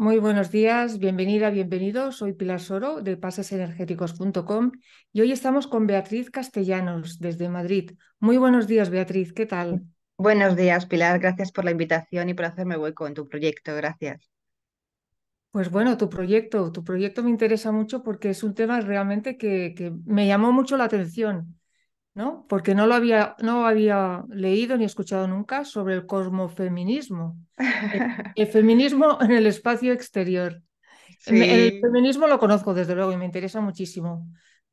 Muy buenos días, bienvenida, bienvenido. Soy Pilar Soro de pasesenergéticos.com y hoy estamos con Beatriz Castellanos desde Madrid. Muy buenos días, Beatriz, ¿qué tal? Buenos días, Pilar. Gracias por la invitación y por hacerme hueco en tu proyecto. Gracias. Pues bueno, tu proyecto, tu proyecto me interesa mucho porque es un tema realmente que, que me llamó mucho la atención. ¿no? Porque no lo había, no había leído ni escuchado nunca sobre el cosmofeminismo. El, feminismo en el espacio exterior. El, feminismo lo conozco desde luego y me interesa muchísimo,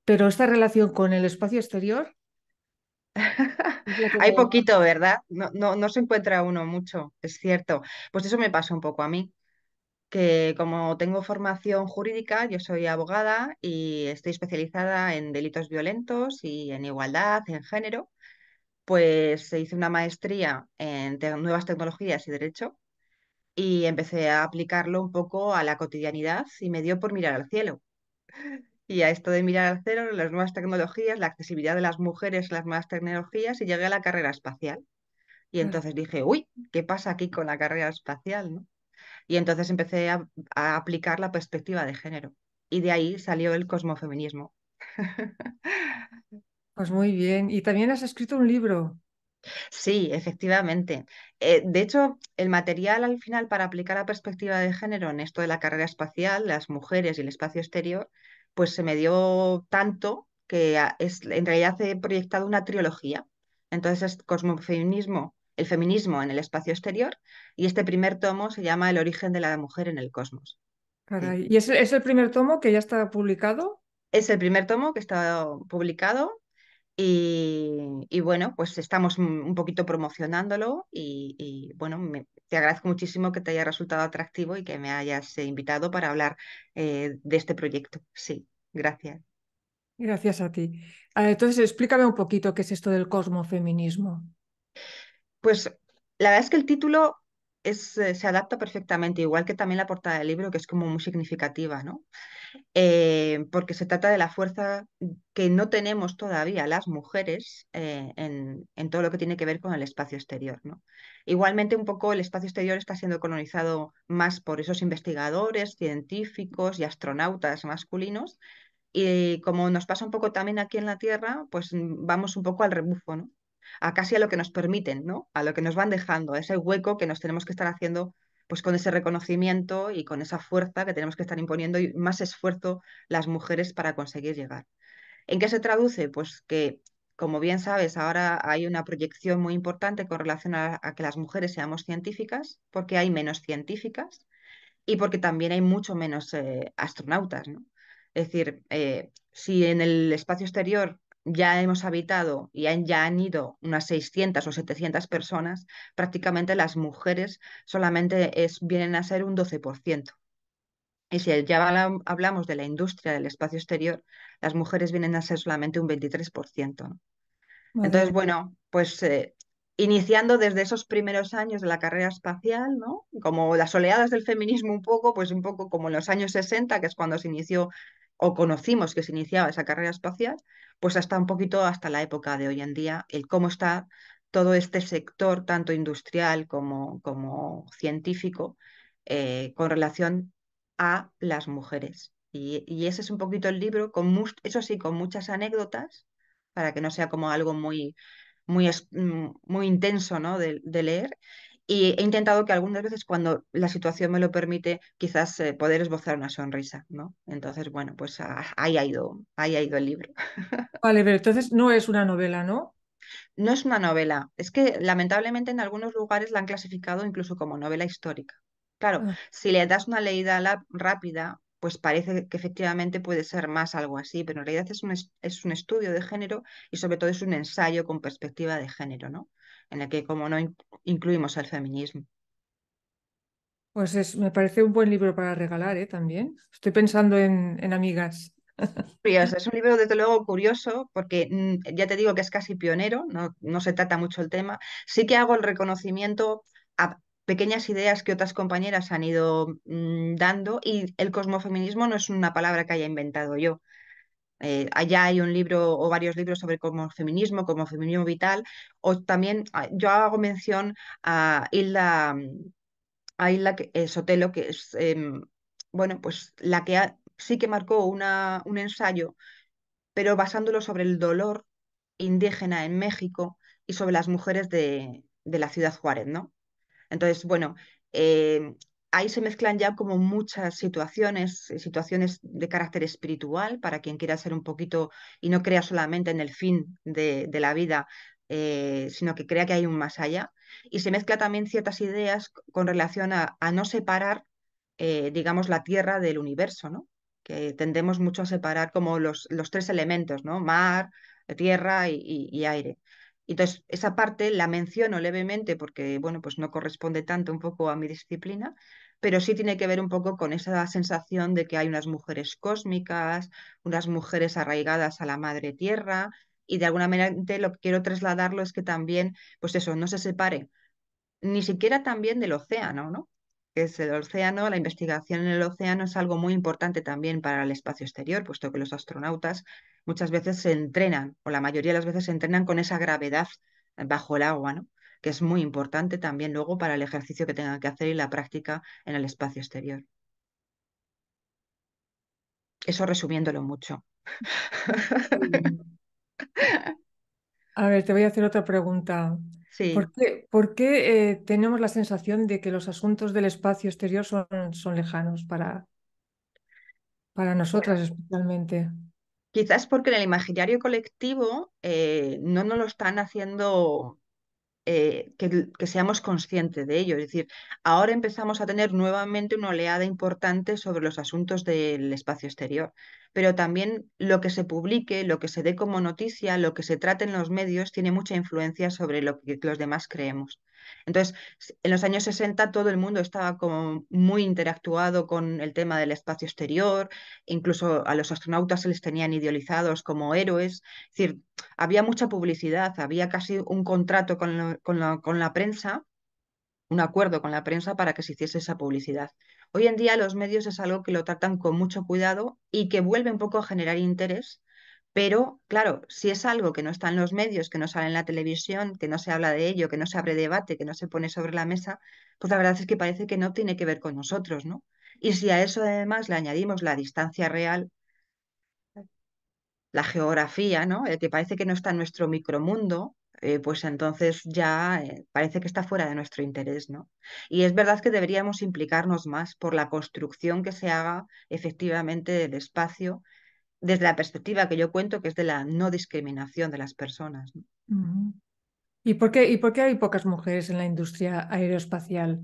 pero esta relación con el espacio exterior Hay poquito, ¿verdad? No, no, no, se encuentra uno mucho, es cierto. Pues eso me pasa un poco a mí como tengo formación jurídica, yo soy abogada y estoy especializada en delitos violentos y en igualdad, en género, pues hice una maestría en nuevas tecnologías y derecho y empecé a aplicarlo un poco a la cotidianidad y me dio por mirar al cielo. Y a esto de mirar al cielo, las nuevas tecnologías, la accesibilidad de las mujeres a las nuevas tecnologías y llegué a la carrera espacial. Y entonces dije, uy, ¿qué pasa aquí con la carrera espacial? ¿no? Y entonces empecé a, aplicar la perspectiva de género. Y de ahí salió el cosmofeminismo. Pues muy bien. Y también has escrito un libro. Sí, efectivamente. Eh, de hecho, el material al final para aplicar la perspectiva de género en esto de la carrera espacial, las mujeres y el espacio exterior, pues se me dio tanto que ah, en realidad he proyectado una trilogía. Entonces es cosmofeminismo, el feminismo en el espacio exterior, y este primer tomo se llama El origen de la mujer en el cosmos. ¿Y es, es el primer tomo que ya está publicado? Es el primer tomo que está publicado, y, bueno, pues estamos un poquito promocionándolo y, bueno, te agradezco muchísimo que te haya resultado atractivo y que me hayas eh, invitado para hablar eh, de este proyecto. Sí, gracias. Gracias a ti. Ah, entonces, explícame un poquito qué es esto del cosmofeminismo. Pues la verdad es que el título eh, se adapta perfectamente, igual que también la portada del libro, que es como muy significativa, ¿no? Eh, porque se trata de la fuerza que no tenemos todavía las mujeres eh, en, en, todo lo que tiene que ver con el espacio exterior. ¿no? Igualmente, un poco el espacio exterior está siendo colonizado más por esos investigadores, científicos y astronautas masculinos. Y como nos pasa un poco también aquí en la Tierra, pues mm, vamos un poco al rebufo, ¿no? a casi a lo que nos permiten, ¿no? A lo que nos van dejando, a ese hueco que nos tenemos que estar haciendo pues con ese reconocimiento y con esa fuerza que tenemos que estar imponiendo y más esfuerzo las mujeres para conseguir llegar. ¿En qué se traduce? Pues que, como bien sabes, ahora hay una proyección muy importante con relación a, que las mujeres seamos científicas, porque hay menos científicas y porque también hay mucho menos eh, astronautas. Es decir, eh, si en el espacio exterior ya hemos habitado y han, ya han ido unas 600 o 700 personas, prácticamente las mujeres solamente es, vienen a ser un 12%. Y si ya hablamos de la industria del espacio exterior, las mujeres vienen a ser solamente un 23%. Entonces, bueno, pues eh, iniciando desde esos primeros años de la carrera espacial, ¿no? Como las oleadas del feminismo un poco, pues un poco como en los años 60, que es cuando se inició o conocimos que se iniciaba esa carrera espacial, pues hasta un poquito hasta la época de hoy en día, el cómo está todo este sector, tanto industrial como, como científico, eh, con relación a las mujeres. Y, ese es un poquito el libro, con eso sí, con muchas anécdotas, para que no sea como algo muy, muy, mm, muy intenso ¿no? de leer. Y he intentado que algunas veces, cuando la situación me lo permite, quizás eh, poder esbozar una sonrisa, ¿no? Entonces, bueno, pues ah, ahí, ha ido, ahí ido el libro. Vale, pero entonces no es una novela, ¿no? No es una novela. Es que lamentablemente en algunos lugares la han clasificado incluso como novela histórica. Claro, ah. si le das una leída rápida, pues parece que efectivamente puede ser más algo así, pero en realidad es un, es un estudio de género y sobre todo es un ensayo con perspectiva de género, ¿no? en el que, como no, incluimos al feminismo. Pues me parece un buen libro para regalar, ¿eh? También. Estoy pensando en, en amigas. Es un libro, desde luego, curioso, porque mm, ya te digo que es casi pionero, no, no se trata mucho el tema. Sí que hago el reconocimiento a pequeñas ideas que otras compañeras han ido mm, dando y el cosmofeminismo no es una palabra que haya inventado yo. Eh, allá hay un libro o varios libros sobre como feminismo, como feminismo vital, o también ah, yo hago mención a Hilda, mm, eh, Sotelo, que es em, bueno, pues la que sí que marcó una, un ensayo, pero basándolo sobre el dolor indígena en México y sobre las mujeres de, la ciudad Juárez, ¿no? Entonces, bueno, em, ahí se mezclan ya como muchas situaciones, eh, situaciones de carácter espiritual, para quien quiera ser un poquito y no crea solamente en el fin de, la vida, eh, sino que crea que hay un más allá. Y se mezcla también ciertas ideas con relación a, no separar, eh, digamos, la Tierra del universo, ¿no? que tendemos mucho a separar como los, los tres elementos, ¿no? mar, tierra y, aire. Entonces, esa parte la menciono levemente porque, bueno, pues no corresponde tanto un poco a mi disciplina, pero sí tiene que ver un poco con esa sensación de que hay unas mujeres cósmicas, unas mujeres arraigadas a la madre tierra, y de alguna manera lo que quiero trasladarlo es que también, pues eso, no se separe, ni siquiera también del océano, ¿no? que es el océano, la investigación en el océano es algo muy importante también para el espacio exterior, puesto que los astronautas muchas veces se entrenan, o la mayoría de las veces se entrenan con esa gravedad bajo el agua, ¿no? que es muy importante también luego para el ejercicio que tengan que hacer y la práctica en el espacio exterior. Eso resumiéndolo mucho. Mm. A ver, te voy a hacer otra pregunta. Sí. ¿Por qué, eh, tenemos la sensación de que los asuntos del espacio exterior son, son lejanos para, para nosotras especialmente? Quizás porque en el imaginario colectivo eh, no nos lo están haciendo eh, que, que, seamos conscientes de ello. Es decir, ahora empezamos a tener nuevamente una oleada importante sobre los asuntos del espacio exterior, pero también lo que se publique, lo que se dé como noticia, lo que se trate en los medios, tiene mucha influencia sobre lo que los demás creemos. Entonces, en los años 60 todo el mundo estaba como muy interactuado con el tema del espacio exterior, incluso a los astronautas se les tenían idealizados como héroes, es decir, había mucha publicidad, había casi un contrato con, con la prensa, un acuerdo con la prensa para que se hiciese esa publicidad. Hoy en día los medios es algo que lo tratan con mucho cuidado y que vuelve un poco a generar interés pero, claro, si es algo que no está en los medios, que no sale en la televisión, que no se habla de ello, que no se abre debate, que no se pone sobre la mesa, pues la verdad es que parece que no tiene que ver con nosotros, ¿no? Y si a eso además le añadimos la distancia real, la geografía, ¿no? El eh, que parece que no está en nuestro micromundo, eh, pues entonces ya eh, parece que está fuera de nuestro interés, ¿no? Y es verdad que deberíamos implicarnos más por la construcción que se haga efectivamente del espacio desde la perspectiva que yo cuento, que es de la no discriminación de las personas. ¿Y por, qué, ¿Y por qué hay pocas mujeres en la industria aeroespacial?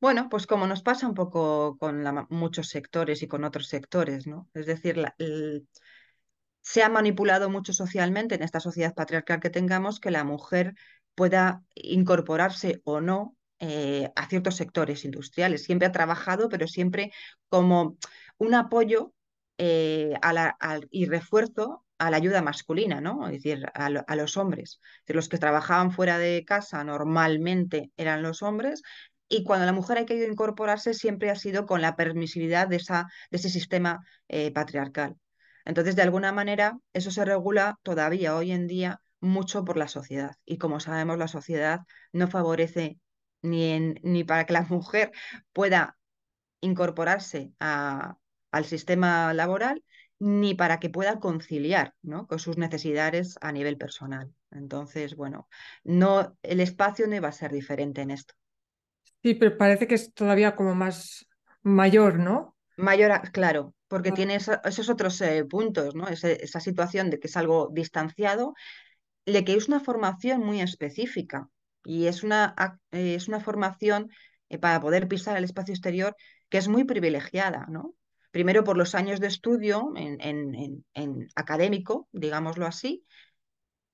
Bueno, pues como nos pasa un poco con muchos sectores y con otros sectores, ¿no? Es decir, se ha manipulado mucho socialmente en esta sociedad patriarcal que tengamos que la mujer pueda incorporarse o no eh, a ciertos sectores industriales. Siempre ha trabajado, pero siempre como un apoyo eh, y refuerzo a la ayuda masculina, ¿no? Es decir, a, los hombres. de los que trabajaban fuera de casa normalmente eran los hombres y cuando la mujer ha querido incorporarse siempre ha sido con la permisividad de, esa, de ese sistema eh, patriarcal. Entonces, de alguna manera, eso se regula todavía hoy en día mucho por la sociedad. Y como sabemos, la sociedad no favorece ni, ni para que la mujer pueda incorporarse a, al sistema laboral ni para que pueda conciliar ¿no? con sus necesidades a nivel personal. Entonces, bueno, no, el espacio no iba a ser diferente en esto. Sí, pero parece que es todavía como más mayor, ¿no? Mayor, claro, porque ah. tiene esos otros eh, puntos, ¿no? esa situación de que es algo distanciado, le que es una formación muy específica y es una, eh, es una formación eh, para poder pisar el espacio exterior que es muy privilegiada, ¿no? primero por los años de estudio en, académico, digámoslo así,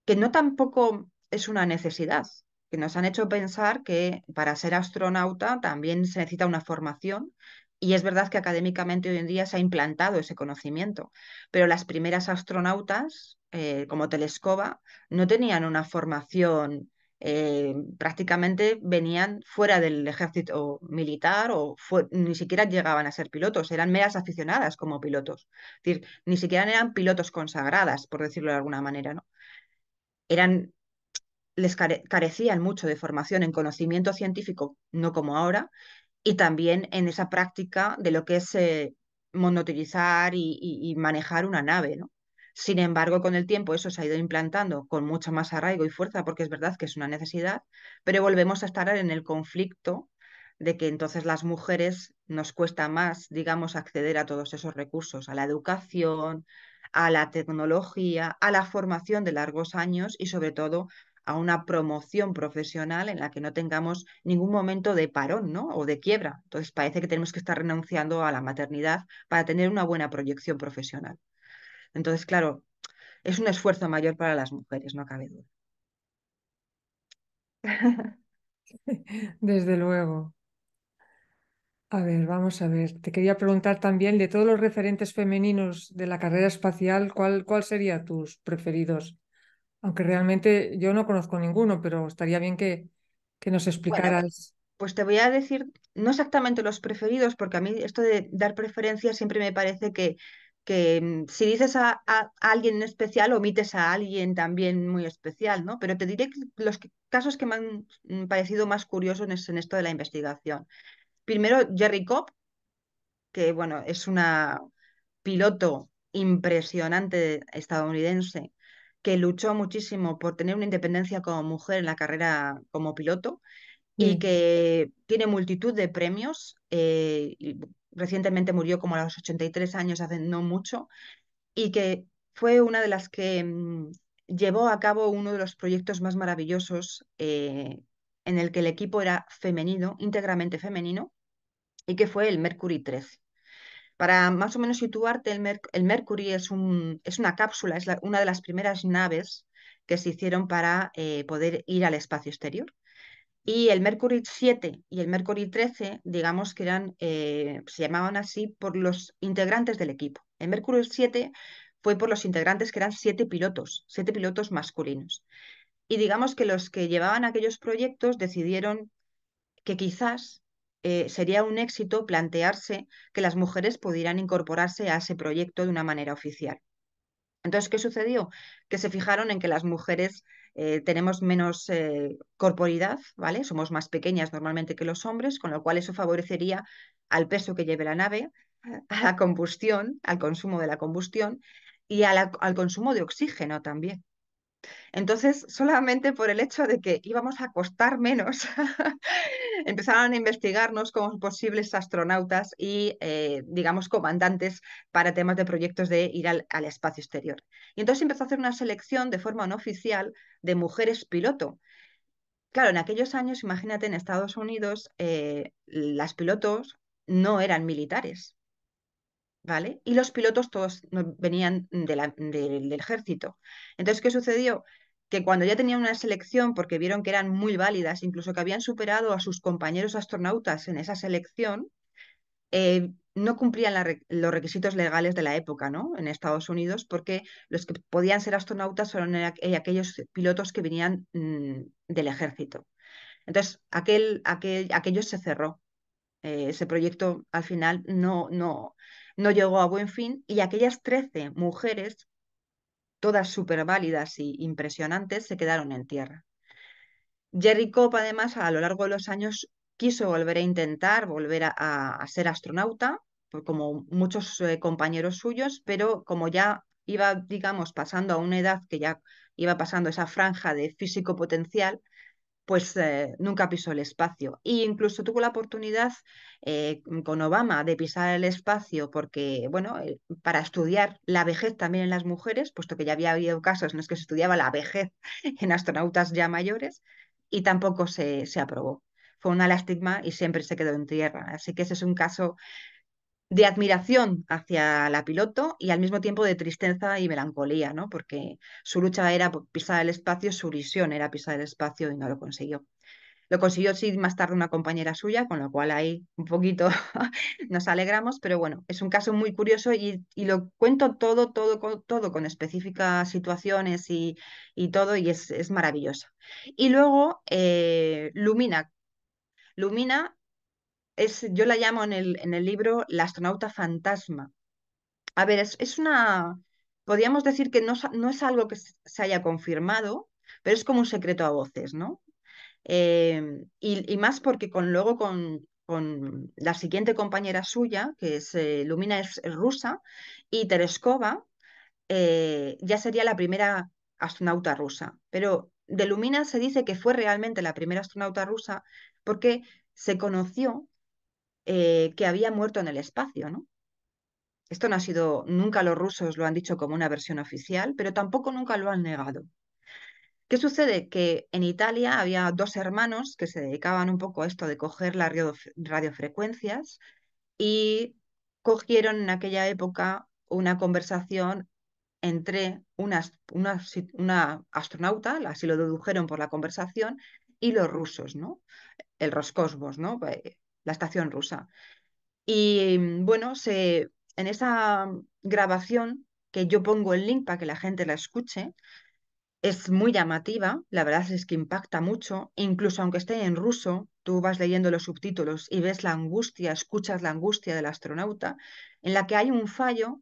que no tampoco es una necesidad, que nos han hecho pensar que para ser astronauta también se necesita una formación. Y es verdad que académicamente hoy en día se ha implantado ese conocimiento, pero las primeras astronautas, eh, como Telescova, no tenían una formación eh, prácticamente venían fuera del ejército militar o ni siquiera llegaban a ser pilotos, eran meras aficionadas como pilotos. Es decir, ni siquiera eran pilotos consagradas, por decirlo de alguna manera, ¿no? Eran, les carecían mucho de formación en conocimiento científico, no como ahora, y también en esa práctica de lo que es eh, monotilizar y, y, manejar una nave, ¿no? Sin embargo, con el tiempo eso se ha ido implantando con mucho más arraigo y fuerza, porque es verdad que es una necesidad, pero volvemos a estar en el conflicto de que entonces las mujeres nos cuesta más, digamos, acceder a todos esos recursos, a la educación, a la tecnología, a la formación de largos años y sobre todo a una promoción profesional en la que no tengamos ningún momento de parón o de quiebra. Entonces parece que tenemos que estar renunciando a la maternidad para tener una buena proyección profesional. Entonces, claro, es un esfuerzo mayor para las mujeres, no cabe duda. Desde luego. A ver, vamos a ver. Te quería preguntar también de todos los referentes femeninos de la carrera espacial, ¿cuál, cuál sería tus preferidos? Aunque realmente yo no conozco ninguno, pero estaría bien que, que nos explicaras. pues te voy a decir, no exactamente los preferidos, porque a mí esto de dar preferencia siempre me parece que que mm, si dices a, alguien en especial, omites a alguien también muy especial, ¿no? Pero te diré los casos que me han mm, parecido más curiosos en, esto de la investigación. Primero, Jerry Cobb, que, bueno, es una piloto impresionante estadounidense que luchó muchísimo por tener una independencia como mujer en la carrera como piloto y que tiene multitud de premios, eh, recientemente murió como a los 83 años, hace no mucho, y que fue una de las que mm, llevó a cabo uno de los proyectos más maravillosos eh, en el que el equipo era femenino, íntegramente femenino, y que fue el Mercury 13. Para más o menos situarte, el, Mercury es, una cápsula, es una de las primeras naves que se hicieron para eh, poder ir al espacio exterior. Y el Mercury 7 y el Mercury 13, digamos que eran, eh, se llamaban así por los integrantes del equipo. El Mercury 7 fue por los integrantes que eran siete pilotos, siete pilotos masculinos. Y digamos que los que llevaban aquellos proyectos decidieron que quizás eh, sería un éxito plantearse que las mujeres pudieran incorporarse a ese proyecto de una manera oficial. Entonces, ¿qué sucedió? Que se fijaron en que las mujeres eh, tenemos menos eh, corporidad, ¿vale? Somos más pequeñas normalmente que los hombres, con lo cual eso favorecería al peso que lleve la nave, a la combustión, al consumo de la combustión y al consumo de oxígeno también, entonces, solamente por el hecho de que íbamos a costar menos, empezaron a investigarnos como posibles astronautas y, eh, digamos, comandantes para temas de proyectos de ir al, espacio exterior. Y entonces empezó a hacer una selección de forma no oficial de mujeres piloto. Claro, en aquellos años, imagínate, en Estados Unidos, eh, las pilotos no eran militares. Y los pilotos todos venían del ejército. Entonces, ¿qué sucedió? Que cuando ya tenían una selección, porque vieron que eran muy válidas, incluso que habían superado a sus compañeros astronautas en esa selección, eh, no cumplían los requisitos legales de la época, ¿no? En Estados Unidos, porque los que podían ser astronautas eran aquellos pilotos que venían mm, del ejército. Entonces, aquel, aquel, aquello se cerró. Eh, ese proyecto al final no, no, no llegó a buen fin y aquellas 13 mujeres, todas súper válidas y impresionantes, se quedaron en tierra. Jerry Copp, además, a lo largo de los años quiso volver a intentar, volver a, ser astronauta, pues como muchos eh, compañeros suyos, pero como ya iba, digamos, pasando a una edad que ya iba pasando esa franja de físico potencial, pues eh, nunca pisó el espacio. E incluso tuvo la oportunidad eh, con Obama de pisar el espacio porque, bueno, eh, para estudiar la vejez también en las mujeres, puesto que ya había habido casos en los que se estudiaba la vejez en astronautas ya mayores, y tampoco se, se aprobó. Fue una lástima y siempre se quedó en tierra. Así que ese es un caso de admiración hacia la piloto y al mismo tiempo de tristeza y melancolía, ¿no? porque su lucha era pisar el espacio, su visión era pisar el espacio y no lo consiguió. Lo consiguió sí más tarde una compañera suya, con lo cual ahí un poquito nos alegramos, pero bueno, es un caso muy curioso y, lo cuento todo, todo, todo con específicas situaciones y, todo, y es, maravilloso. Y luego, eh, Lumina. Lumina es, yo la llamo en el, en el libro la astronauta fantasma. A ver, es, una, podríamos decir que no, es algo que se haya confirmado, pero es como un secreto a voces, ¿no? Eh, y, más porque con, luego con, la siguiente compañera suya, que es eh, Lumina es, rusa, y Tereskova, eh, ya sería la primera astronauta rusa. Pero de Lumina se dice que fue realmente la primera astronauta rusa porque se conoció eh, que había muerto en el espacio, ¿no? Esto no ha sido, nunca los rusos lo han dicho como una versión oficial, pero tampoco nunca lo han negado. ¿Qué sucede? Que en Italia había dos hermanos que se dedicaban un poco a esto de coger las radiofrecuencias y cogieron en aquella época una conversación entre una, astronauta, así lo dedujeron por la conversación, y los rusos, ¿no? El Roscosmos, ¿no? la estación rusa. Y mm, bueno, se, en esa mm, grabación que yo pongo el link para que la gente la escuche, es muy llamativa, la verdad es que impacta mucho, incluso aunque esté en ruso, tú vas leyendo los subtítulos y ves la angustia, escuchas la angustia del astronauta, en la que hay un fallo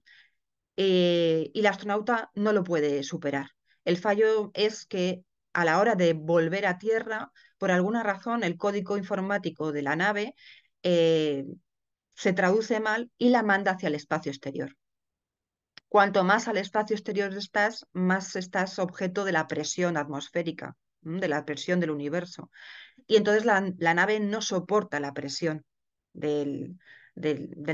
eh, y el astronauta no lo puede superar. El fallo es que a la hora de volver a Tierra, por alguna razón el código informático de la nave eh, se traduce mal y la manda hacia el espacio exterior. Cuanto más al espacio exterior estás, más estás objeto de la presión atmosférica, de la presión del universo. Y entonces la, nave no soporta la presión del,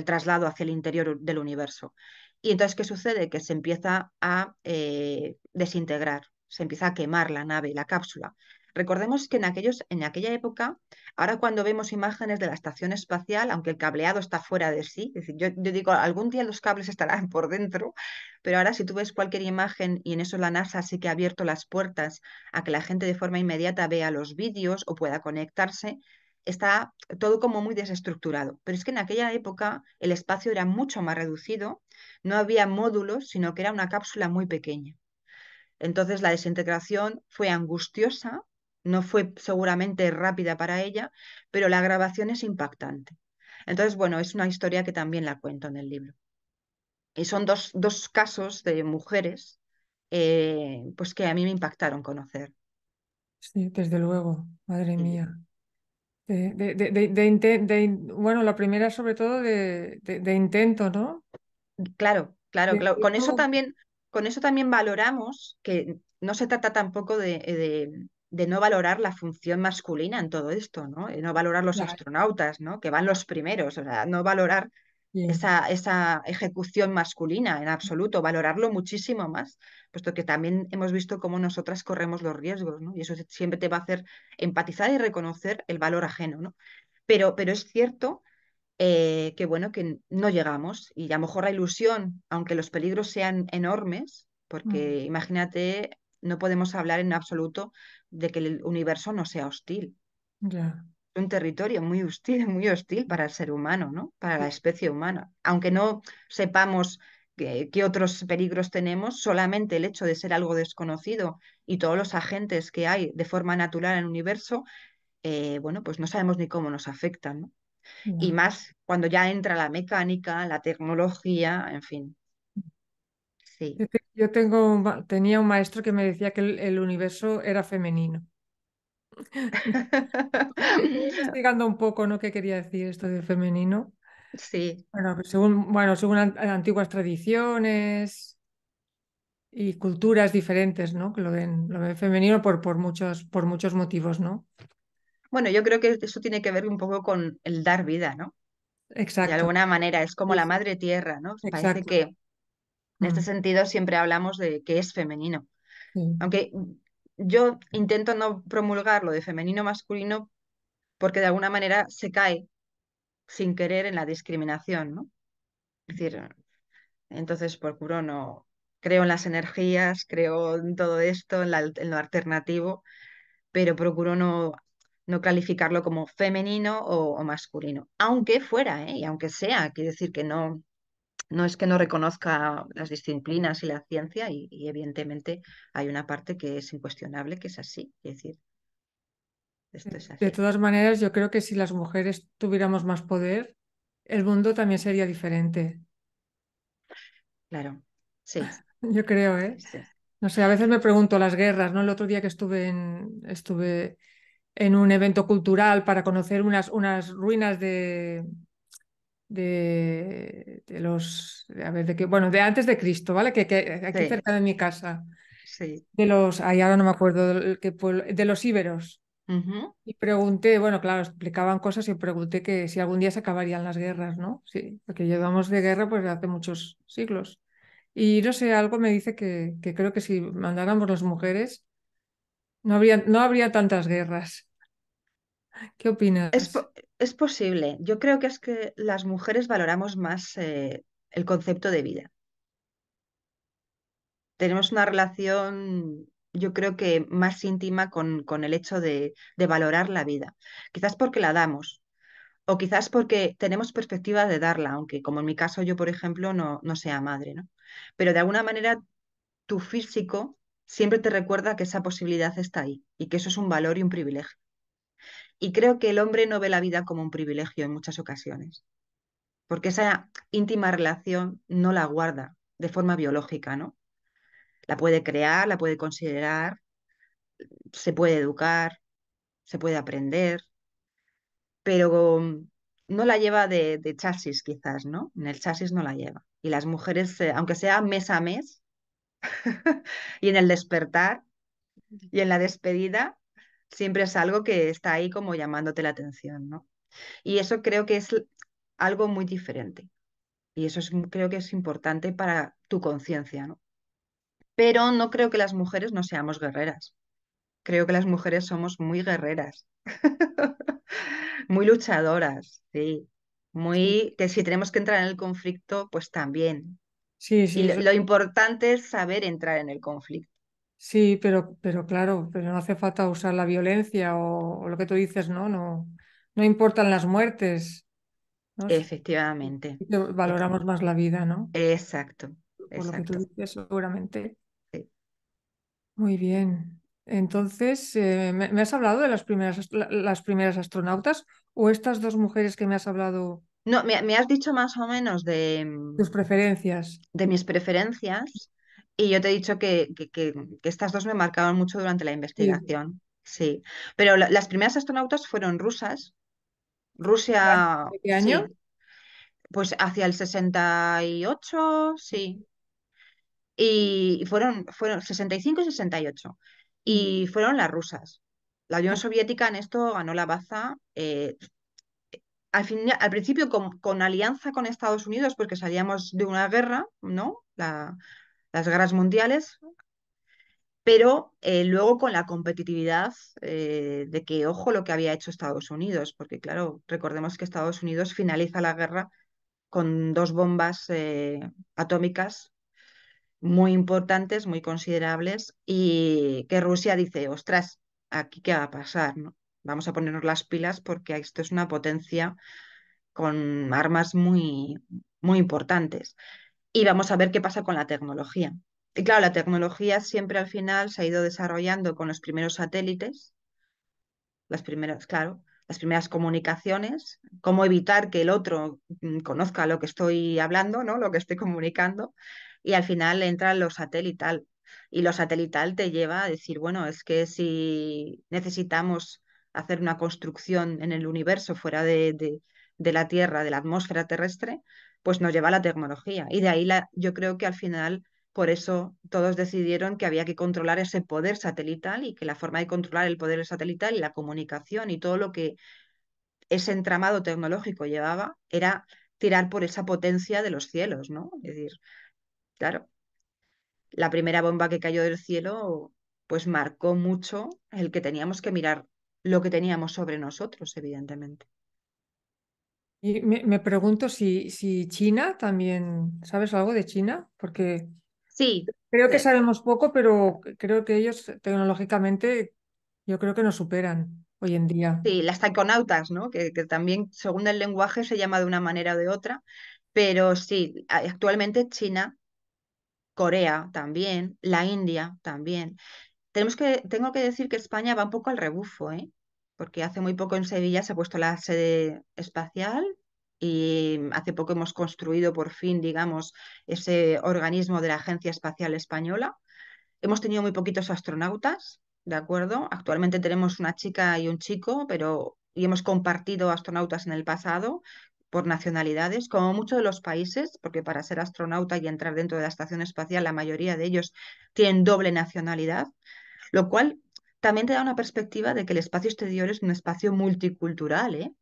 traslado hacia el interior del universo. Y entonces, ¿qué sucede? Que se empieza a eh, desintegrar, se empieza a quemar la nave, la cápsula. Recordemos que en, aquellos, en aquella época, ahora cuando vemos imágenes de la estación espacial, aunque el cableado está fuera de sí, yo, yo, digo, algún día los cables estarán por dentro, pero ahora si tú ves cualquier imagen, y en eso la NASA sí que ha abierto las puertas a que la gente de forma inmediata vea los vídeos o pueda conectarse, está todo como muy desestructurado. Pero es que en aquella época el espacio era mucho más reducido, no había módulos, sino que era una cápsula muy pequeña. Entonces la desintegración fue angustiosa no fue seguramente rápida para ella, pero la grabación es impactante. Entonces, bueno, es una historia que también la cuento en el libro. Y son dos, dos casos de mujeres eh, pues que a mí me impactaron conocer. Sí, desde luego, madre mía. De, bueno, la primera sobre todo de, intento, ¿no? Claro, claro, claro. Con eso también, con eso también valoramos que no se trata tampoco de, eh, de no valorar la función masculina en todo esto, ¿no? De eh, no valorar los astronautas, ¿no? Que van los primeros, o sea, no valorar esa, esa, ejecución masculina en absoluto, valorarlo muchísimo más, puesto que también hemos visto cómo nosotras corremos los riesgos, ¿no? Y eso siempre te va a hacer empatizar y reconocer el valor ajeno, ¿no? Pero, pero es cierto eh, que, bueno, que no llegamos y a lo mejor la ilusión, aunque los peligros sean enormes, porque imagínate no podemos hablar en absoluto de que el universo no sea hostil. Es Un territorio muy hostil, muy hostil para el ser humano, ¿no? Para la especie humana. Aunque no sepamos qué, otros peligros tenemos, solamente el hecho de ser algo desconocido y todos los agentes que hay de forma natural en el universo, eh, bueno, pues no sabemos ni cómo nos afectan. ¿no? Y más cuando ya entra la mecánica, la tecnología, en fin. Yo tengo, tenía un maestro que me decía que el, universo era femenino. investigando un poco, ¿no? ¿Qué quería decir esto de femenino? Sí. Bueno, pues según, bueno, según antiguas tradiciones y culturas diferentes, ¿no? Que lo ven, lo femenino por, por, muchos, por muchos motivos, ¿no? Bueno, yo creo que eso tiene que ver un poco con el dar vida, ¿no? Exacto. De alguna manera, es como la madre tierra, ¿no? Parece que en este mm. sentido, siempre hablamos de que es femenino. Aunque yo intento no promulgar lo de femenino masculino porque de alguna manera se cae sin querer en la discriminación, ¿no? Es decir, entonces procuro no creo en las energías, creo en todo esto, en, lo alternativo, pero procuro no, no calificarlo como femenino o, masculino, aunque fuera, ¿eh? y aunque sea, quiere decir que no, no es que no reconozca las disciplinas y la ciencia, y, evidentemente hay una parte que es incuestionable, que es así. decir, De todas maneras, yo creo que si las mujeres tuviéramos más poder, el mundo también sería diferente. Claro, sí. Yo creo, ¿eh? No sé, a veces me pregunto las guerras, ¿no? El otro día que estuve en, estuve en un evento cultural para conocer unas, unas ruinas de, de, los, a ver, de que, bueno, de antes de Cristo, ¿vale? Que, que aquí cerca de mi casa. Sí. De los, ahora no me acuerdo, de los íberos. Y pregunté, bueno, claro, explicaban cosas y pregunté que si algún día se acabarían las guerras, ¿no? Sí, porque llevamos de guerra pues hace muchos siglos. Y no sé, algo me dice que, que creo que si mandáramos las mujeres no habría, no habría tantas guerras. ¿Qué opinas? Es, es posible. Yo creo que es que las mujeres valoramos más eh, el concepto de vida. Tenemos una relación, yo creo que más íntima con, con el hecho de, de, valorar la vida. Quizás porque la damos o quizás porque tenemos perspectiva de darla, aunque como en mi caso yo, por ejemplo, no, no sea madre. ¿no? Pero de alguna manera tu físico siempre te recuerda que esa posibilidad está ahí y que eso es un valor y un privilegio. Y creo que el hombre no ve la vida como un privilegio en muchas ocasiones, porque esa íntima relación no la guarda de forma biológica, ¿no? La puede crear, la puede considerar, se puede educar, se puede aprender, pero mm, no la lleva de, de chasis quizás, ¿no? En el chasis no la lleva. Y las mujeres, eh, aunque sea mes a mes, y en el despertar y en la despedida, siempre es algo que está ahí como llamándote la atención, ¿no? Y eso creo que es algo muy diferente. Y eso creo que es importante para tu conciencia, ¿no? Pero no creo que las mujeres no seamos guerreras. Creo que las mujeres somos muy guerreras, muy luchadoras, sí. Muy que si tenemos que entrar en el conflicto, pues también. Sí, sí. Y sí. lo importante es saber entrar en el conflicto Sí, pero, pero claro, pero no hace falta usar la violencia o, lo que tú dices, ¿no? No, no importan las muertes. Efectivamente. Valoramos más la vida, ¿no? Exacto. Por lo que tú dices, seguramente. Muy bien. Entonces, eh, ¿me, has hablado de las primeras, las primeras astronautas o estas dos mujeres que me has hablado? No, me has dicho más o menos de... Tus mm, preferencias. De mis preferencias. Y yo te he dicho que, que, estas dos me marcaron mucho durante la investigación. Sí, pero las primeras astronautas fueron rusas. Rusia. qué año? pues hacia el 68, sí. Y fueron, fueron 65 y 68. Y fueron las rusas. La Unión Soviética en esto ganó la baza. Eh, al, al principio con, con, alianza con Estados Unidos, porque salíamos de una guerra, ¿no? La, las guerras mundiales, pero eh, luego con la competitividad eh, de que, ojo, lo que había hecho Estados Unidos, porque claro, recordemos que Estados Unidos finaliza la guerra con dos bombas eh, atómicas muy importantes, muy considerables, y que Rusia dice, ostras, aquí qué va a pasar, Vamos a ponernos las pilas porque esto es una potencia con armas muy, muy importantes y vamos a ver qué pasa con la tecnología. Y claro, la tecnología siempre al final se ha ido desarrollando con los primeros satélites, las primeras, claro, las primeras comunicaciones, cómo evitar que el otro mm, conozca lo que estoy hablando, ¿no? lo que estoy comunicando, y al final entran los satelital. Y lo satelital te lleva a decir, bueno, es que si necesitamos hacer una construcción en el universo fuera de la Tierra, de la atmósfera terrestre, pues nos lleva la tecnología. Y de ahí la, yo creo que al final, por eso todos decidieron que había que controlar ese poder satelital y que la forma de controlar el poder satelital y la comunicación y todo lo que ese entramado tecnológico llevaba era tirar por esa potencia de los cielos, ¿no? Es decir, claro, la primera bomba que cayó del cielo pues marcó mucho el que teníamos que mirar lo que teníamos sobre nosotros, evidentemente. Y me, pregunto si, si, China también, ¿sabes algo de China? Porque sí, creo que sabemos poco, pero creo que ellos tecnológicamente yo creo que nos superan hoy en día. Sí, las taikonautas, ¿no? Que, también según el lenguaje se llama de una manera o de otra, pero sí, actualmente China, Corea también, la India también. Tenemos que, tengo que decir que España va un poco al rebufo, ¿eh? porque hace muy poco en Sevilla se ha puesto la sede espacial y hace poco hemos construido por fin, digamos, ese organismo de la Agencia Espacial Española. Hemos tenido muy poquitos astronautas, ¿de acuerdo? Actualmente tenemos una chica y un chico, pero y hemos compartido astronautas en el pasado por nacionalidades, como muchos de los países, porque para ser astronauta y entrar dentro de la estación espacial, la mayoría de ellos tienen doble nacionalidad, lo cual también te da una perspectiva de que el espacio exterior es un espacio multicultural, ¿eh?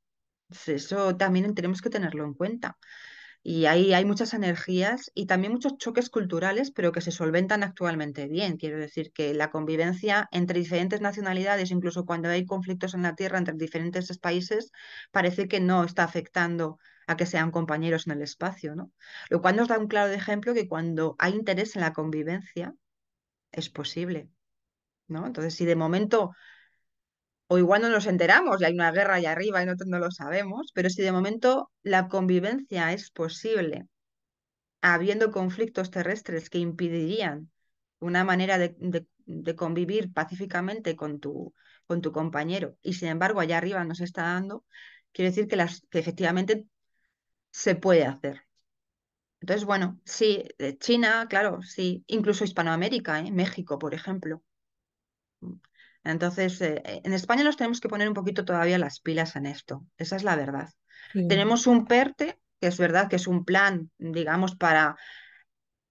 Pues eso también tenemos que tenerlo en cuenta. Y ahí hay muchas energías y también muchos choques culturales, pero que se solventan actualmente bien. Quiero decir que la convivencia entre diferentes nacionalidades, incluso cuando hay conflictos en la Tierra entre diferentes países, parece que no está afectando a que sean compañeros en el espacio, ¿no? Lo cual nos da un claro ejemplo que cuando hay interés en la convivencia, es posible. Entonces, si de momento, o igual no nos enteramos, y hay una guerra allá arriba y nosotros no lo sabemos, pero si de momento la convivencia es posible, habiendo conflictos terrestres que impedirían una manera de, convivir pacíficamente con tu, con tu compañero, y sin embargo allá arriba nos está dando, quiere decir que, las, efectivamente se puede hacer. Entonces, bueno, sí, China, claro, sí, incluso Hispanoamérica, ¿eh? México, por ejemplo. Entonces, eh, eh, en España nos tenemos que poner un poquito todavía las pilas en esto. Esa es la verdad. Tenemos un PERTE, que es verdad que es un plan, digamos, para,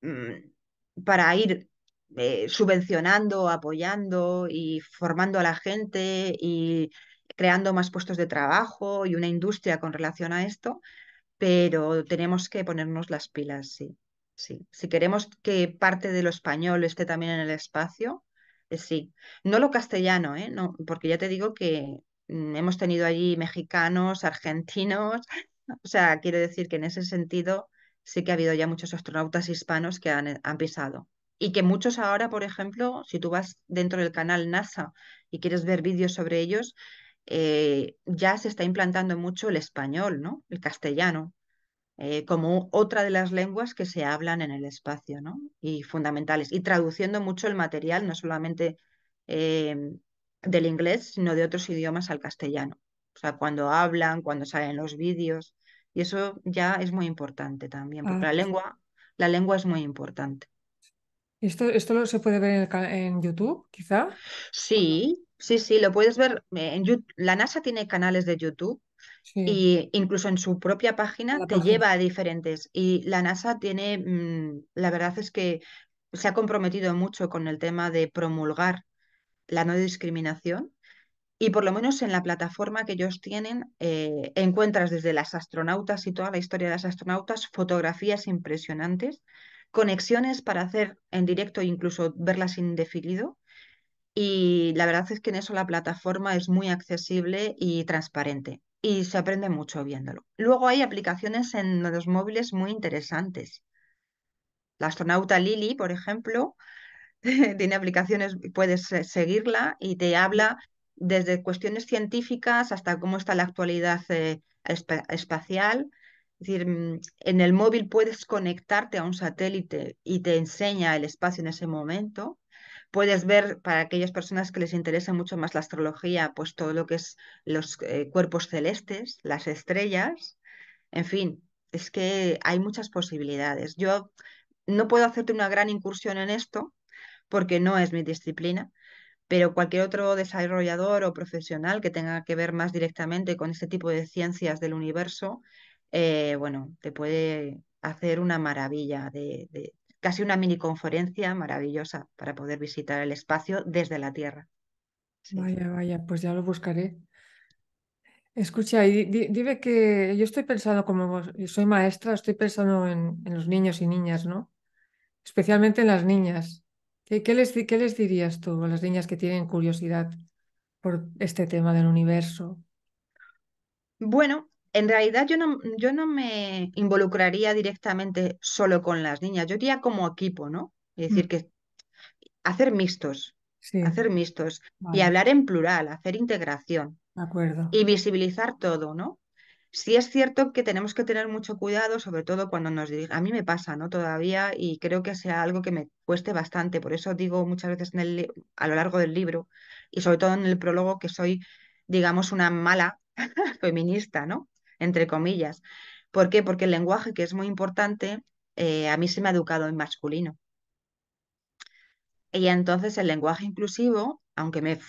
mm, para ir eh, subvencionando, apoyando y formando a la gente y creando más puestos de trabajo y una industria con relación a esto, pero tenemos que ponernos las pilas, sí. sí. Si queremos que parte de lo español esté también en el espacio, eh, sí. No lo castellano, ¿eh? No, porque ya te digo que mm, hemos tenido allí mexicanos, argentinos, o sea, quiero decir que en ese sentido sí que ha habido ya muchos astronautas hispanos que eh, han, pisado. Y que muchos ahora, por ejemplo, si tú vas dentro del canal NASA y quieres ver vídeos sobre ellos, eh, ya se está implantando mucho el español, ¿no? El castellano. Eh, como otra de las lenguas que se hablan en el espacio, ¿no? Y fundamentales. Y traduciendo mucho el material, no solamente eh, del inglés, sino de otros idiomas al castellano. O sea, cuando hablan, cuando salen los vídeos. Y eso ya es muy importante también, porque ah. la lengua, la lengua es muy importante. ¿Esto, esto lo se puede ver en, en, YouTube, quizá? Sí, sí, sí, lo puedes ver. Eh, en YouTube. La NASA tiene canales de YouTube y incluso en su propia página te lleva a diferentes. Y la NASA tiene, mm, la verdad es que se ha comprometido mucho con el tema de promulgar la no discriminación. Y por lo menos en la plataforma que ellos tienen, eh, encuentras desde las astronautas y toda la historia de las astronautas fotografías impresionantes, conexiones para hacer en directo e incluso verlas indefinido. Y la verdad es que en eso la plataforma es muy accesible y transparente y se aprende mucho viéndolo. Luego hay aplicaciones en los móviles muy interesantes. La astronauta Lily, por ejemplo, tiene aplicaciones, puedes seguirla y te habla desde cuestiones científicas hasta cómo está la actualidad eh, espacial. Es decir, mm, en el móvil puedes conectarte a un satélite y te enseña el espacio en ese momento. Puedes ver para aquellas personas que les interesa mucho más la astrología, pues todo lo que es los eh, cuerpos celestes, las estrellas, en fin, es que hay muchas posibilidades. Yo no puedo hacerte una gran incursión en esto porque no es mi disciplina, pero cualquier otro desarrollador o profesional que tenga que ver más directamente con este tipo de ciencias del universo, eh, bueno, te puede hacer una maravilla de, casi una mini conferencia maravillosa para poder visitar el espacio desde la Tierra. Vaya, vaya, pues ya lo buscaré. Escucha, y dime que yo estoy pensando, como soy maestra, estoy pensando en, los niños y niñas, ¿no? Especialmente en las niñas. qué, les, ¿Qué, les, dirías tú a las niñas que tienen curiosidad por este tema del universo? Bueno, en realidad yo no, yo no me involucraría directamente solo con las niñas, yo diría como equipo, ¿no? Es mm. decir, que hacer mixtos, sí. hacer mixtos y hablar en plural, hacer integración. Y visibilizar todo, ¿no? Sí es cierto que tenemos que tener mucho cuidado, sobre todo cuando nos A mí me pasa, ¿no? Todavía, y creo que sea algo que me cueste bastante. Por eso digo muchas veces en a lo largo del libro, y sobre todo en el prólogo, que soy, digamos, una mala feminista, ¿no? entre comillas. ¿Por qué? Porque el lenguaje, que es muy importante, eh, a mí se me ha educado en masculino. Y entonces el lenguaje inclusivo, aunque me,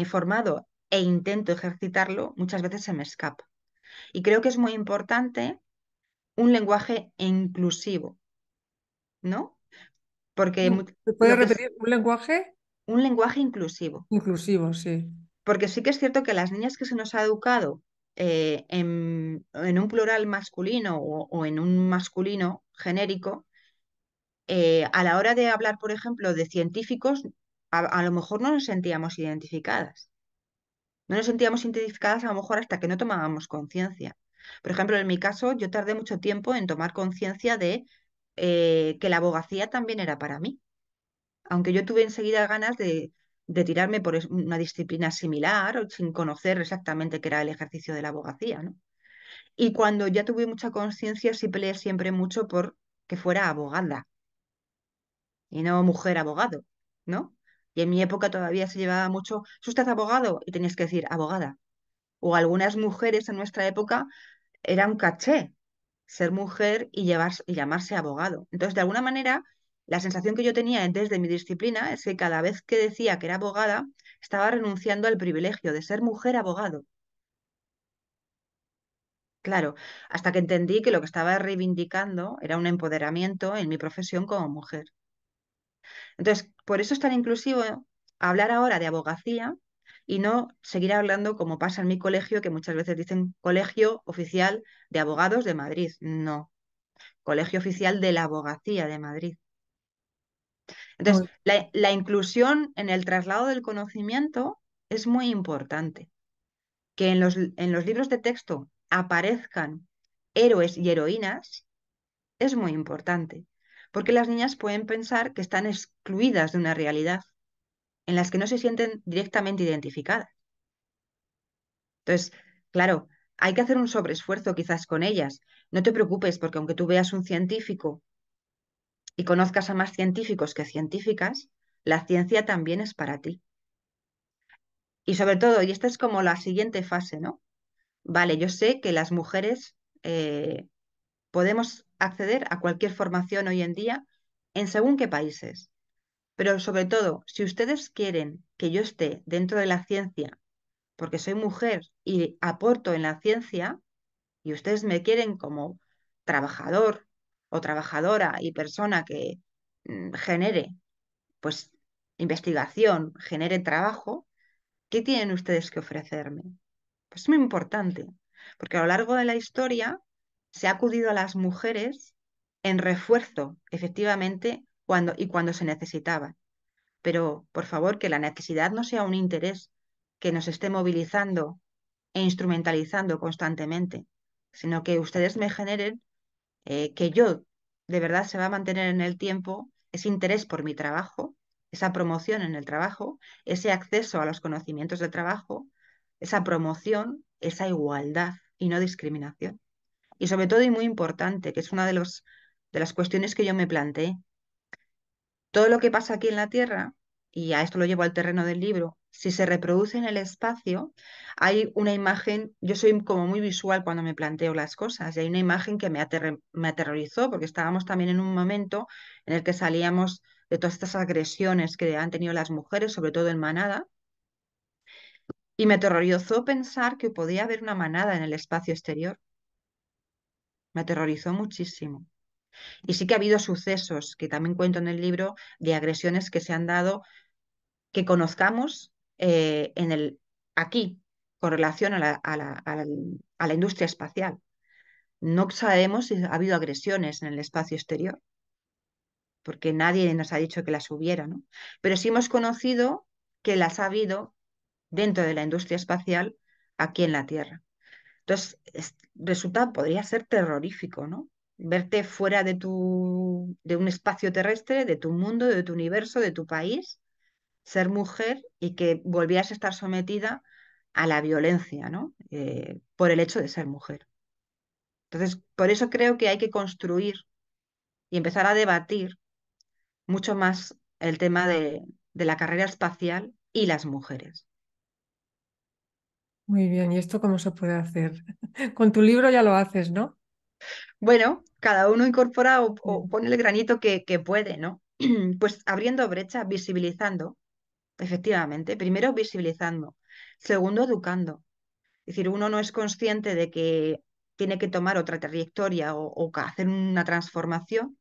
he formado e intento ejercitarlo, muchas veces se me escapa. Y creo que es muy importante un lenguaje inclusivo, ¿no? Porque... Mm, ¿Puedes repetir un lenguaje? Un lenguaje inclusivo. Inclusivo, sí. Porque sí que es cierto que las niñas que se nos ha educado eh, en, un plural masculino o, en un masculino genérico, eh, a la hora de hablar, por ejemplo, de científicos, a, lo mejor no nos sentíamos identificadas. No nos sentíamos identificadas a lo mejor hasta que no tomábamos conciencia. Por ejemplo, en mi caso, yo tardé mucho tiempo en tomar conciencia de eh, que la abogacía también era para mí. Aunque yo tuve enseguida ganas de, de tirarme por una disciplina similar o sin conocer exactamente qué era el ejercicio de la abogacía. ¿no? Y cuando ya tuve mucha conciencia, sí peleé siempre mucho por que fuera abogada y no mujer abogado, ¿no? Y en mi época todavía se llevaba mucho, ¿es usted abogado? Y tenías que decir abogada. O algunas mujeres en nuestra época era un caché ser mujer y, y llamarse abogado. Entonces, de alguna manera, la sensación que yo tenía desde mi disciplina es que cada vez que decía que era abogada, estaba renunciando al privilegio de ser mujer abogado. Claro, hasta que entendí que lo que estaba reivindicando era un empoderamiento en mi profesión como mujer. Entonces, por eso es tan inclusivo hablar ahora de abogacía y no seguir hablando como pasa en mi colegio, que muchas veces dicen Colegio Oficial de Abogados de Madrid. No, Colegio Oficial de la Abogacía de Madrid. Entonces, la, inclusión en el traslado del conocimiento es muy importante. Que en los, en los libros de texto aparezcan héroes y heroínas es muy importante, porque las niñas pueden pensar que están excluidas de una realidad en las que no se sienten directamente identificadas. Entonces, claro, hay que hacer un sobreesfuerzo quizás con ellas. No te preocupes, porque aunque tú veas un científico y conozcas a más científicos que científicas, la ciencia también es para ti. Y sobre todo, y esta es como la siguiente fase, ¿no? Vale, yo sé que las mujeres eh, podemos acceder a cualquier formación hoy en día en según qué países. Pero sobre todo, si ustedes quieren que yo esté dentro de la ciencia, porque soy mujer y aporto en la ciencia, y ustedes me quieren como trabajador, o trabajadora y persona que mm, genere pues investigación, genere trabajo, ¿qué tienen ustedes que ofrecerme? Pues es muy importante, porque a lo largo de la historia se ha acudido a las mujeres en refuerzo, efectivamente, cuando y cuando se necesitaba. Pero, por favor, que la necesidad no sea un interés que nos esté movilizando e instrumentalizando constantemente, sino que ustedes me generen eh, que yo de verdad se va a mantener en el tiempo ese interés por mi trabajo, esa promoción en el trabajo, ese acceso a los conocimientos de trabajo, esa promoción, esa igualdad y no discriminación. Y sobre todo, y muy importante, que es una de, de las cuestiones que yo me planteé, todo lo que pasa aquí en la Tierra y a esto lo llevo al terreno del libro, si se reproduce en el espacio, hay una imagen, yo soy como muy visual cuando me planteo las cosas, y hay una imagen que me, me aterrorizó, porque estábamos también en un momento en el que salíamos de todas estas agresiones que han tenido las mujeres, sobre todo en manada, y me aterrorizó pensar que podía haber una manada en el espacio exterior. Me aterrorizó muchísimo. Y sí que ha habido sucesos, que también cuento en el libro, de agresiones que se han dado que conozcamos eh, en el, aquí con relación a la, a, la, a, la, industria espacial. No sabemos si ha habido agresiones en el espacio exterior, porque nadie nos ha dicho que las hubiera, ¿no? Pero sí hemos conocido que las ha habido dentro de la industria espacial aquí en la Tierra. Entonces, resultado resulta, podría ser terrorífico, ¿no? verte fuera de, tu, de un espacio terrestre, de tu mundo, de tu universo, de tu país, ser mujer y que volvieras a estar sometida a la violencia, ¿no? Eh, por el hecho de ser mujer. Entonces, por eso creo que hay que construir y empezar a debatir mucho más el tema de, de la carrera espacial y las mujeres. Muy bien, ¿y esto cómo se puede hacer? Con tu libro ya lo haces, ¿no? Bueno, cada uno incorpora o, pone el granito que, puede, ¿no? Pues abriendo brechas, visibilizando, efectivamente. Primero, visibilizando. Segundo, educando. Es decir, uno no es consciente de que tiene que tomar otra trayectoria o, hacer una transformación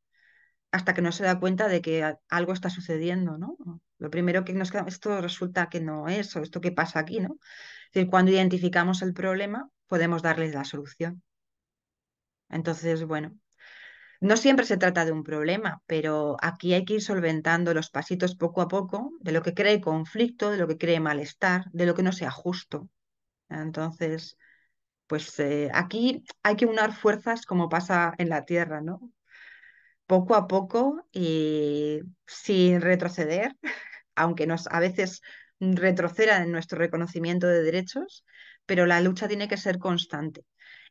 hasta que no se da cuenta de que algo está sucediendo, ¿no? Lo primero que nos esto resulta que no es, o esto que pasa aquí, ¿no? Es decir, cuando identificamos el problema, podemos darles la solución. Entonces, bueno, no siempre se trata de un problema, pero aquí hay que ir solventando los pasitos poco a poco de lo que cree conflicto, de lo que cree malestar, de lo que no sea justo. Entonces, pues eh, aquí hay que unar fuerzas como pasa en la Tierra, ¿no? Poco a poco y sin retroceder, aunque nos a veces retrocedan en nuestro reconocimiento de derechos, pero la lucha tiene que ser constante.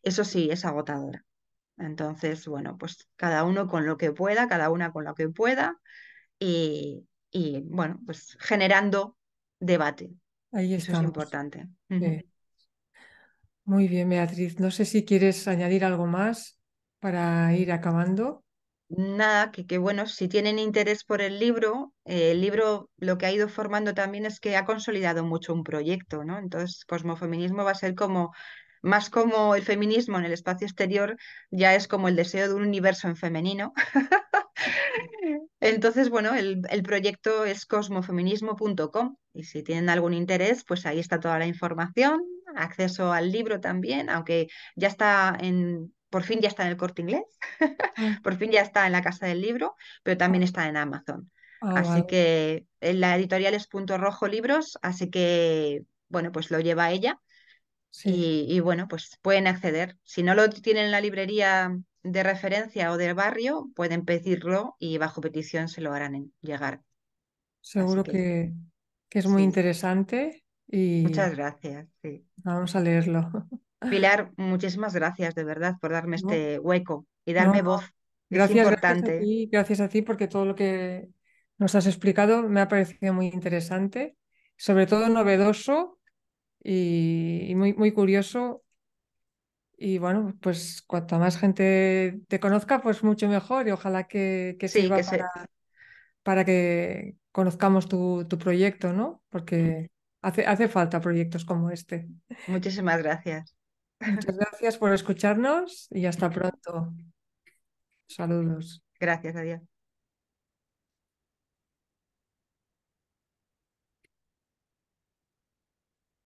Eso sí, es agotadora. Entonces, bueno, pues cada uno con lo que pueda, cada una con lo que pueda y, bueno, pues generando debate. Ahí Eso es importante. Muy bien, Beatriz. No sé si quieres añadir algo más para ir acabando. Nada, que, que bueno, si tienen interés por el libro, eh, el libro lo que ha ido formando también es que ha consolidado mucho un proyecto, ¿no? Entonces, Cosmofeminismo va a ser como más como el feminismo en el espacio exterior, ya es como el deseo de un universo en femenino. Entonces, bueno, el, proyecto es cosmofeminismo.com y si tienen algún interés, pues ahí está toda la información, acceso al libro también, aunque ya está en, por fin ya está en el corte inglés, ah. por fin ya está en la casa del libro, pero también ah. está en Amazon. Ah, así que la editorial es punto rojo libros, así que bueno, pues lo lleva ella y, bueno, pues pueden acceder. Si no lo tienen en la librería de referencia o del barrio, pueden pedirlo y bajo petición se lo harán llegar. Seguro que, es muy interesante. Y... Muchas gracias. Vamos a leerlo. Pilar, muchísimas gracias de verdad por darme este hueco y darme voz. Gracias, es importante. gracias a ti porque todo lo que nos has explicado me ha parecido muy interesante, sobre todo novedoso y, muy, muy curioso. Y bueno, pues cuanta más gente te conozca, pues mucho mejor y ojalá que, que sirva para, para, que conozcamos tu, proyecto, ¿no? Porque hace, hace falta proyectos como este. Muchísimas gracias. Muchas gracias por escucharnos y hasta pronto. Saludos. Gracias, adiós.